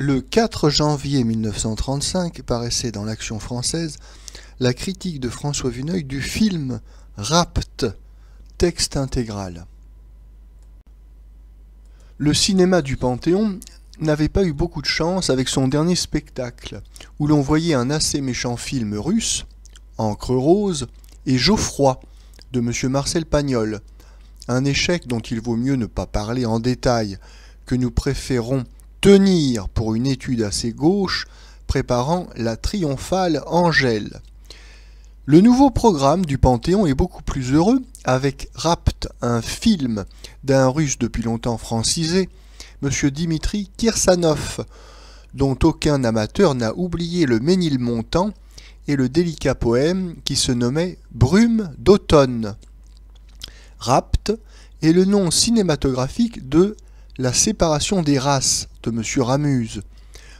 Le 4 janvier 1935 paraissait dans l'Action française la critique de François Vuneuil du film Rapt, texte intégral. Le cinéma du Panthéon n'avait pas eu beaucoup de chance avec son dernier spectacle, où l'on voyait un assez méchant film russe, Encre rose, et Geoffroy, de M. Marcel Pagnol, un échec dont il vaut mieux ne pas parler en détail, que nous préférons tenir pour une étude assez gauche préparant la triomphale Angèle. Le nouveau programme du Panthéon est beaucoup plus heureux, avec Rapt, un film d'un russe depuis longtemps francisé, M. Dimitri Kirsanov, dont aucun amateur n'a oublié le Ménilmontant et le délicat poème qui se nommait Brume d'automne. Rapt est le nom cinématographique de la séparation des races de M. Ramuse,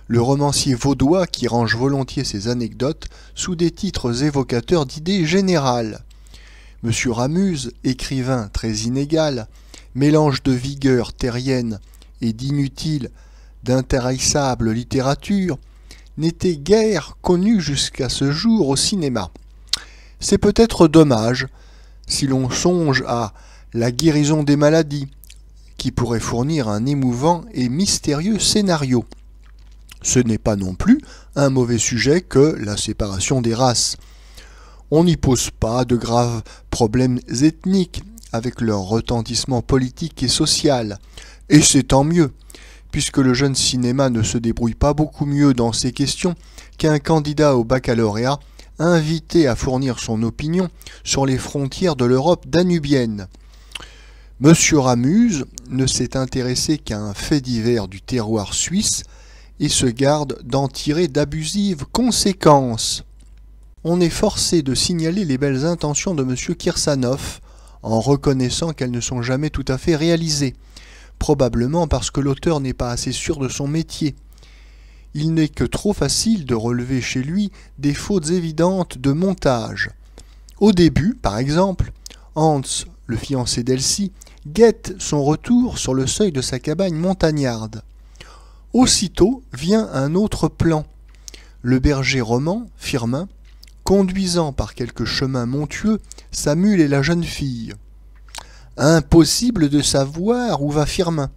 le romancier vaudois qui range volontiers ses anecdotes sous des titres évocateurs d'idées générales. M. Ramuse, écrivain très inégal, mélange de vigueur terrienne et d'inutile, d'intéressable littérature, n'était guère connu jusqu'à ce jour au cinéma. C'est peut-être dommage si l'on songe à La guérison des maladies, qui pourrait fournir un émouvant et mystérieux scénario. Ce n'est pas non plus un mauvais sujet que la séparation des races. On n'y pose pas de graves problèmes ethniques avec leur retentissement politique et social. Et c'est tant mieux, puisque le jeune cinéma ne se débrouille pas beaucoup mieux dans ces questions qu'un candidat au baccalauréat invité à fournir son opinion sur les frontières de l'Europe danubienne. Monsieur Ramuse ne s'est intéressé qu'à un fait divers du terroir suisse et se garde d'en tirer d'abusives conséquences. On est forcé de signaler les belles intentions de M. Kirsanov, en reconnaissant qu'elles ne sont jamais tout à fait réalisées, probablement parce que l'auteur n'est pas assez sûr de son métier. Il n'est que trop facile de relever chez lui des fautes évidentes de montage. Au début, par exemple, Hans le fiancé d'Elsie, guette son retour sur le seuil de sa cabane montagnarde. Aussitôt vient un autre plan. Le berger roman, Firmin, conduisant par quelques chemins montueux sa mule et la jeune fille. Impossible de savoir où va Firmin,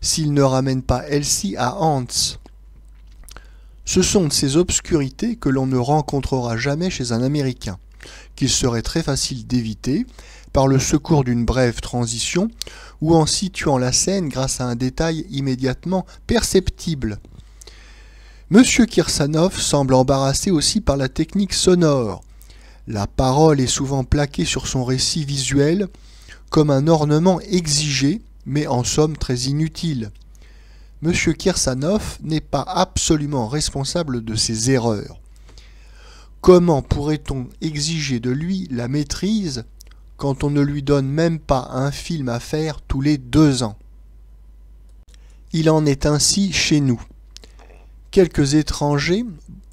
s'il ne ramène pas Elsie à Hans. Ce sont ces obscurités que l'on ne rencontrera jamais chez un Américain, qu'il serait très facile d'éviter par le secours d'une brève transition, ou en situant la scène grâce à un détail immédiatement perceptible. M. Kirsanov semble embarrassé aussi par la technique sonore. La parole est souvent plaquée sur son récit visuel comme un ornement exigé, mais en somme très inutile. M. Kirsanov n'est pas absolument responsable de ses erreurs. Comment pourrait-on exiger de lui la maîtrise quand on ne lui donne même pas un film à faire tous les deux ans. Il en est ainsi chez nous. Quelques étrangers,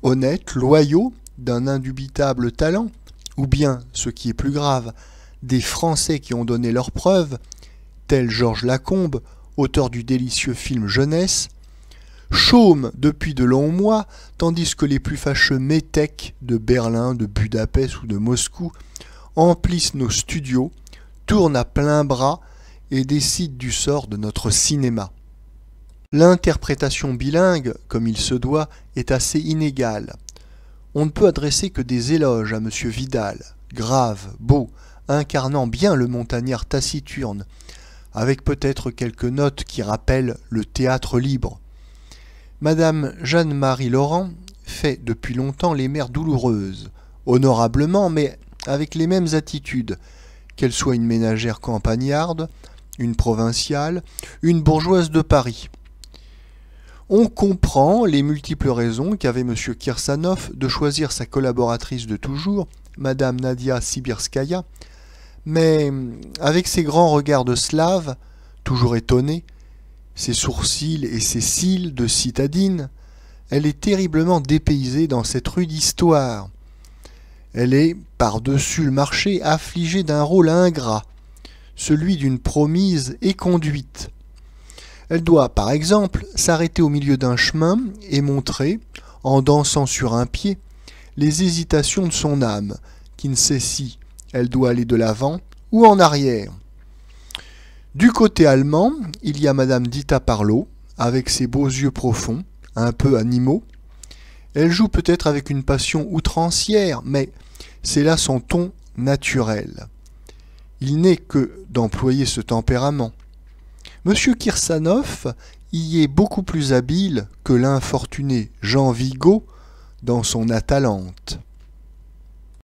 honnêtes, loyaux, d'un indubitable talent, ou bien, ce qui est plus grave, des Français qui ont donné leurs preuves, tels Georges Lacombe, auteur du délicieux film Jeunesse, chôme depuis de longs mois, tandis que les plus fâcheux métèques de Berlin, de Budapest ou de Moscou emplissent nos studios, tournent à plein bras et décident du sort de notre cinéma. L'interprétation bilingue, comme il se doit, est assez inégale. On ne peut adresser que des éloges à M. Vidal, grave, beau, incarnant bien le montagnard taciturne, avec peut-être quelques notes qui rappellent le théâtre libre. Madame Jeanne-Marie Laurent fait depuis longtemps les mères douloureuses, honorablement mais avec les mêmes attitudes, qu'elle soit une ménagère campagnarde, une provinciale, une bourgeoise de Paris. On comprend les multiples raisons qu'avait M. Kirsanov de choisir sa collaboratrice de toujours, Mme Nadia Sibirskaya, mais avec ses grands regards de slave, toujours étonnés, ses sourcils et ses cils de citadine, elle est terriblement dépaysée dans cette rude histoire elle est, par-dessus le marché, affligée d'un rôle ingrat, celui d'une promise éconduite. Elle doit, par exemple, s'arrêter au milieu d'un chemin et montrer, en dansant sur un pied, les hésitations de son âme, qui ne sait si elle doit aller de l'avant ou en arrière. Du côté allemand, il y a Madame Dita Parlo, avec ses beaux yeux profonds, un peu animaux. Elle joue peut-être avec une passion outrancière, mais c'est là son ton naturel. Il n'est que d'employer ce tempérament. M. Kirsanoff y est beaucoup plus habile que l'infortuné Jean Vigo dans son Atalante.